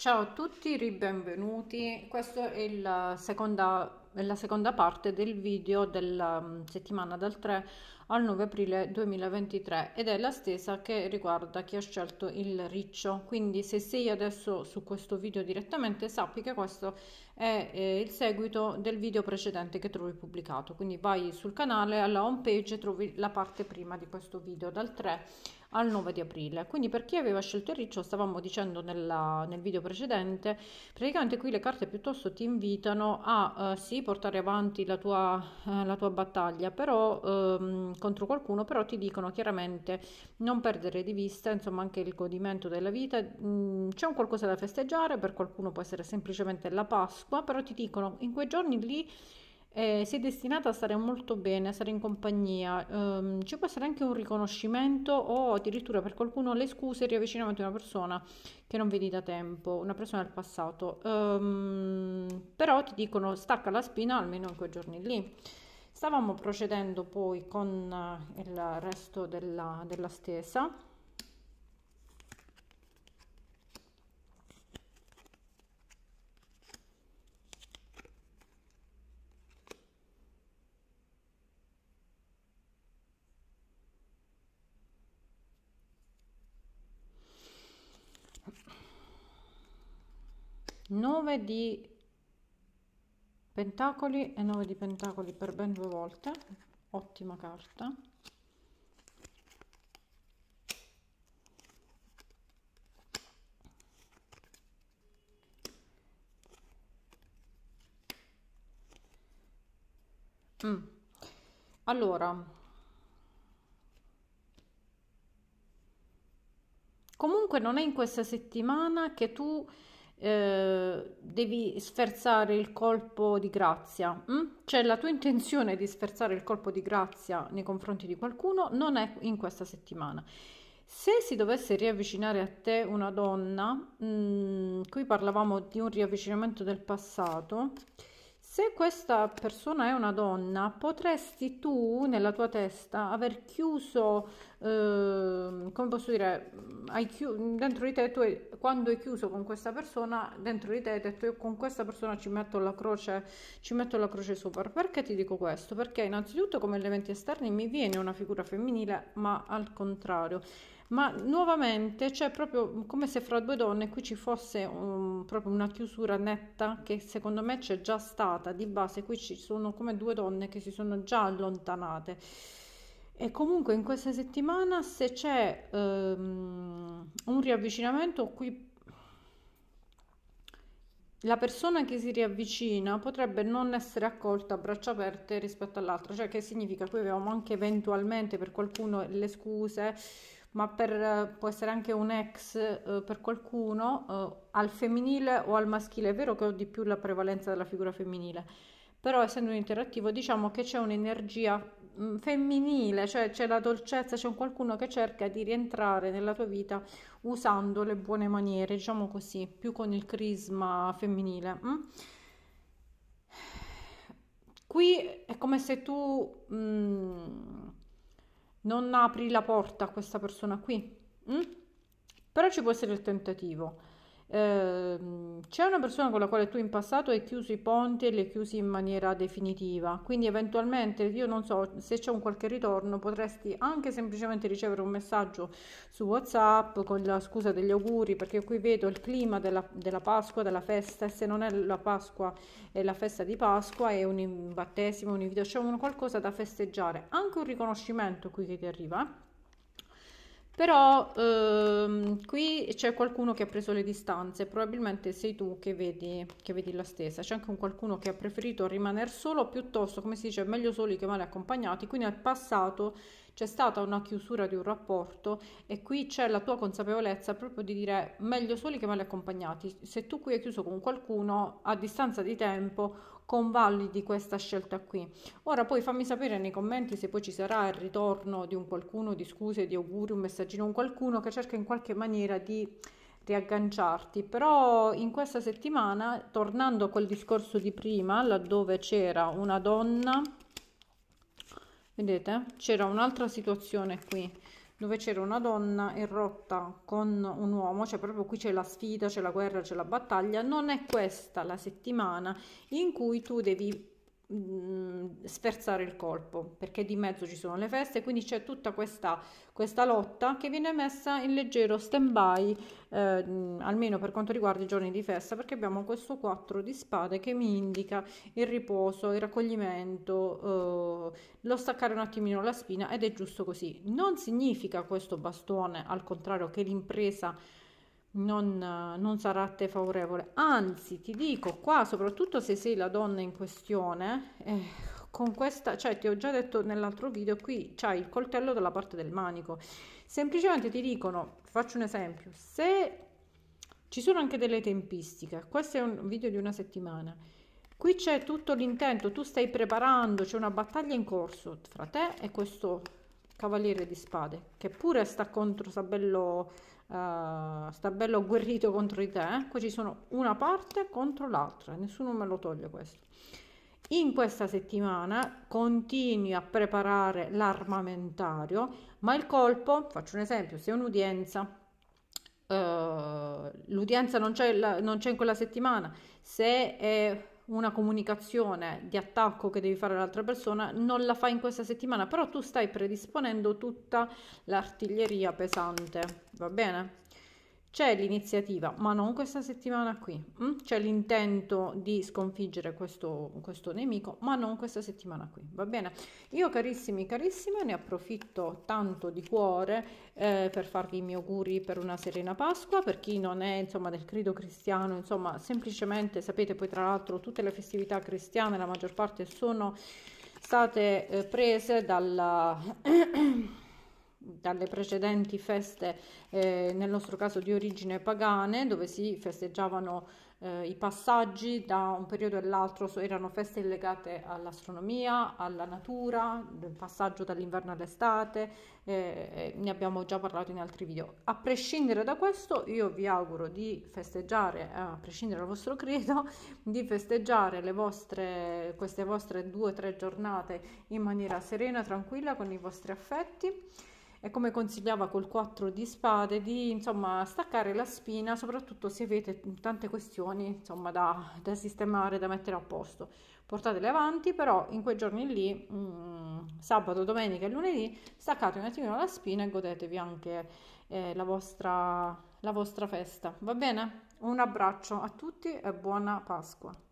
Ciao a tutti, ribenvenuti. Questa è la seconda, la seconda, parte del video della um, settimana dal 3 al 9 aprile 2023 ed è la stessa che riguarda chi ha scelto il riccio. Quindi se sei adesso su questo video direttamente sappi che questo è eh, il seguito del video precedente che trovi pubblicato. Quindi vai sul canale, alla home page trovi la parte prima di questo video dal 3 al 9 di aprile. Quindi per chi aveva scelto il riccio, stavamo dicendo nella, nel video precedente, praticamente qui le carte piuttosto ti invitano a eh, sì portare avanti la tua, eh, la tua battaglia però, ehm, contro qualcuno, però ti dicono chiaramente non perdere di vista insomma anche il godimento della vita. Mm, c'è un qualcosa da festeggiare, per qualcuno può essere semplicemente la Pasqua, però ti dicono in quei giorni lì e sei destinata a stare molto bene, a stare in compagnia. Um, ci può essere anche un riconoscimento o addirittura per qualcuno le scuse il riavvicinamento di una persona che non vedi da tempo, una persona del passato. Um, però ti dicono stacca la spina almeno in quei giorni lì. Stavamo procedendo poi con il resto della, della stesa 9 di pentacoli e 9 di pentacoli per ben due volte ottima carta Mm. Allora, comunque non è in questa settimana che tu eh, devi sferzare il colpo di grazia, mh? Mm? cioè la tua intenzione di sferzare il colpo di grazia nei confronti di qualcuno non è in questa settimana. Se si dovesse riavvicinare a te una donna, mh, mm, qui parlavamo di un riavvicinamento del passato, se questa persona è una donna, potresti tu nella tua testa aver chiuso eh, come posso dire, chiu- dentro di te, tu hai, quando hai chiuso con questa persona, dentro di te, detto io con questa persona ci metto la croce, ci metto la croce sopra. Perché ti dico questo? Perché innanzitutto come elementi esterni mi viene una figura femminile, ma al contrario. Ma nuovamente c'è cioè proprio come se fra due donne qui ci fosse um, proprio una chiusura netta che secondo me c'è già stata di base, qui ci sono come due donne che si sono già allontanate. E comunque in questa settimana se c'è ehm, un riavvicinamento qui la persona che si riavvicina potrebbe non essere accolta a braccia aperte rispetto all'altra, cioè che significa qui avevamo anche eventualmente per qualcuno le scuse, ma per, può essere anche un ex eh, per qualcuno eh, al femminile o al maschile, è vero che ho di più la prevalenza della figura femminile, però essendo un interattivo diciamo che c'è un'energia Mm, femminile, cioè c'è la dolcezza, c'è qualcuno che cerca di rientrare nella tua vita usando le buone maniere, diciamo così, più con il crisma femminile. Mm? Qui è come se tu mm, non apri la porta a questa persona qui, mm? però ci può essere il tentativo. Ehm, c'è una persona con la quale tu in passato hai chiuso i ponti e li hai chiusi in maniera definitiva, quindi eventualmente io non so se c'è un qualche ritorno, potresti anche semplicemente ricevere un messaggio su WhatsApp con la scusa degli auguri, perché qui vedo il clima della, della Pasqua, della festa, e se non è la Pasqua è la festa di Pasqua, è un battesimo, un invito, c'è un qualcosa da festeggiare, anche un riconoscimento qui che ti arriva. Eh? però ehm, qui c'è qualcuno che ha preso le distanze, probabilmente sei tu che vedi, che vedi la stessa, c'è anche un qualcuno che ha preferito rimanere solo piuttosto, come si dice, meglio soli che male accompagnati, quindi nel passato c'è stata una chiusura di un rapporto e qui c'è la tua consapevolezza proprio di dire meglio soli che male accompagnati, se tu qui hai chiuso con qualcuno a distanza di tempo convalidi questa scelta qui. Ora poi fammi sapere nei commenti se poi ci sarà il ritorno di un qualcuno di scuse, di auguri, un messaggino, un qualcuno che cerca in qualche maniera di riagganciarti, però in questa settimana, tornando a quel discorso di prima, laddove c'era una donna, vedete, c'era un'altra situazione qui dove c'era una donna in rotta con un uomo, cioè proprio qui c'è la sfida, c'è la guerra, c'è la battaglia, non è questa la settimana in cui tu devi mm, sferzare il colpo perché di mezzo ci sono le feste quindi c'è tutta questa, questa lotta che viene messa in leggero stand by eh, mm, almeno per quanto riguarda i giorni di festa perché abbiamo questo 4 di spade che mi indica il riposo il raccoglimento eh, lo staccare un attimino la spina ed è giusto così. Non significa questo bastone, al contrario, che l'impresa non, non sarà a te favorevole. Anzi, ti dico qua, soprattutto se sei la donna in questione, eh, con questa, cioè ti ho già detto nell'altro video, qui c'hai il coltello dalla parte del manico. Semplicemente ti dicono, faccio un esempio, se ci sono anche delle tempistiche, questo è un video di una settimana, Qui c'è tutto l'intento, tu stai preparando, c'è una battaglia in corso fra te e questo cavaliere di spade, che pure sta contro, sta bello, uh, sta bello agguerrito contro di te. Eh? Qui ci sono una parte contro l'altra, nessuno me lo toglie questo. In questa settimana continui a preparare l'armamentario, ma il colpo, faccio un esempio, se è un'udienza, uh, l'udienza non c'è, non c'è in quella settimana, se è una comunicazione di attacco che devi fare all'altra persona, non la fai in questa settimana, però tu stai predisponendo tutta l'artiglieria pesante, va bene? C'è l'iniziativa, ma non questa settimana qui. Mm? C'è l'intento di sconfiggere questo, questo nemico, ma non questa settimana qui. Va bene? Io carissimi, carissime, ne approfitto tanto di cuore eh, per farvi i miei auguri per una serena Pasqua. Per chi non è insomma del credo cristiano, insomma, semplicemente sapete poi tra l'altro tutte le festività cristiane, la maggior parte sono state eh, prese dalla... dalle precedenti feste, eh, nel nostro caso di origine pagane, dove si festeggiavano eh, i passaggi da un periodo all'altro, erano feste legate all'astronomia, alla natura, del passaggio dall'inverno all'estate, eh, eh, ne abbiamo già parlato in altri video. A prescindere da questo, io vi auguro di festeggiare, a prescindere dal vostro credo, di festeggiare le vostre, queste vostre due o tre giornate in maniera serena, tranquilla, con i vostri affetti e come consigliava col 4 di spade di insomma staccare la spina soprattutto se avete tante questioni insomma da, da sistemare da mettere a posto portatele avanti però in quei giorni lì mh, mm, sabato domenica e lunedì staccate un attimino la spina e godetevi anche eh, la vostra la vostra festa va bene un abbraccio a tutti e buona pasqua